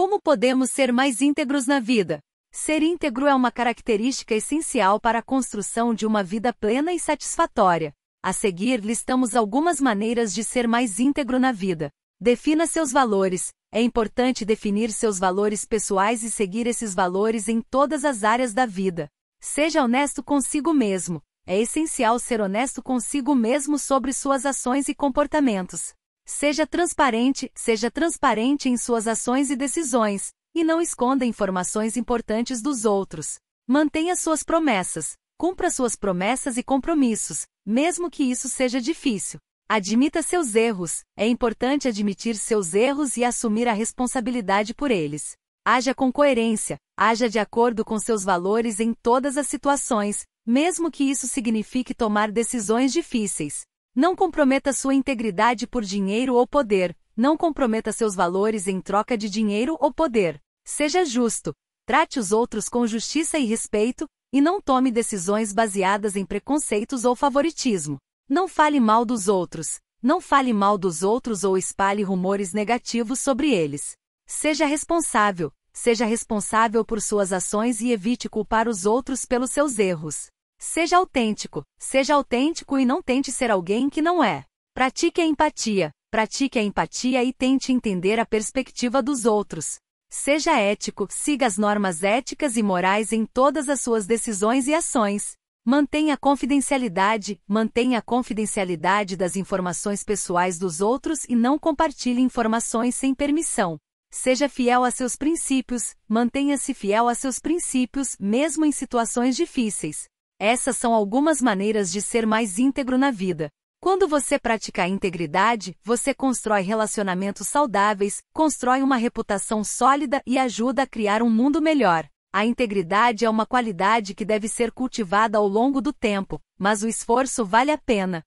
Como podemos ser mais íntegros na vida? Ser íntegro é uma característica essencial para a construção de uma vida plena e satisfatória. A seguir, listamos algumas maneiras de ser mais íntegro na vida. Defina seus valores. É importante definir seus valores pessoais e seguir esses valores em todas as áreas da vida. Seja honesto consigo mesmo. É essencial ser honesto consigo mesmo sobre suas ações e comportamentos. Seja transparente, seja transparente em suas ações e decisões, e não esconda informações importantes dos outros. Mantenha suas promessas, cumpra suas promessas e compromissos, mesmo que isso seja difícil. Admita seus erros, é importante admitir seus erros e assumir a responsabilidade por eles. Haja com coerência, haja de acordo com seus valores em todas as situações, mesmo que isso signifique tomar decisões difíceis. Não comprometa sua integridade por dinheiro ou poder. Não comprometa seus valores em troca de dinheiro ou poder. Seja justo. Trate os outros com justiça e respeito, e não tome decisões baseadas em preconceitos ou favoritismo. Não fale mal dos outros. Não fale mal dos outros ou espalhe rumores negativos sobre eles. Seja responsável. Seja responsável por suas ações e evite culpar os outros pelos seus erros. Seja autêntico, seja autêntico e não tente ser alguém que não é. Pratique a empatia, pratique a empatia e tente entender a perspectiva dos outros. Seja ético, siga as normas éticas e morais em todas as suas decisões e ações. Mantenha a confidencialidade, mantenha a confidencialidade das informações pessoais dos outros e não compartilhe informações sem permissão. Seja fiel a seus princípios, mantenha-se fiel a seus princípios, mesmo em situações difíceis. Essas são algumas maneiras de ser mais íntegro na vida. Quando você pratica a integridade, você constrói relacionamentos saudáveis, constrói uma reputação sólida e ajuda a criar um mundo melhor. A integridade é uma qualidade que deve ser cultivada ao longo do tempo, mas o esforço vale a pena.